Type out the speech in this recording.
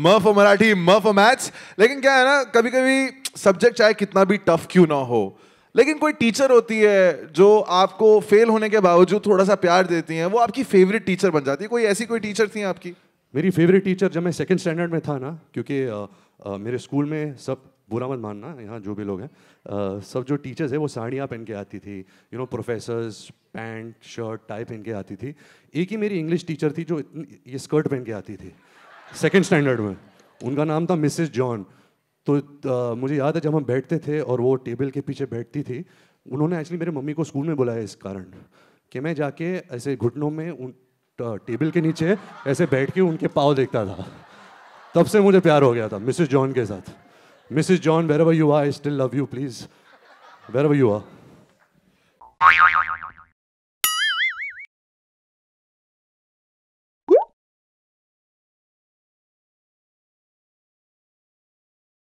म फॉर मराठी म for maths लेकिन क्या है ना कभी कभी सब्जेक्ट चाहे कितना भी टफ क्यों ना हो लेकिन कोई टीचर होती है जो आपको फेल होने के बावजूद थोड़ा सा प्यार देती हैं वो आपकी फेवरेट टीचर बन जाती है कोई ऐसी कोई टीचर थी आपकी मेरी फेवरेट टीचर जब मैं सेकंड स्टैंडर्ड में था ना क्योंकि आ, आ, मेरे स्कूल में सब बुरा मत मानना यहाँ जो भी लोग हैं सब जो टीचर्स है वो साड़ियाँ पहन के आती थी you know professors pant shirt tie पहन के आती थी एक ही मेरी इंग्लिश टीचर थी जो ये स्कर्ट पहन के आती थी सेकेंड स्टैंडर्ड में उनका नाम था मिसेज जॉन तो मुझे याद है जब हम बैठते थे और वो टेबल के पीछे बैठती थी उन्होंने एक्चुअली मेरे मम्मी को स्कूल में बुलाया इस कारण कि मैं जाके ऐसे घुटनों में उन टेबल के नीचे ऐसे बैठ के उनके पाव देखता था तब से मुझे प्यार हो गया था मिसेस जॉन के साथ Mrs. John, wherever you are, I still love you, please. Wherever you are.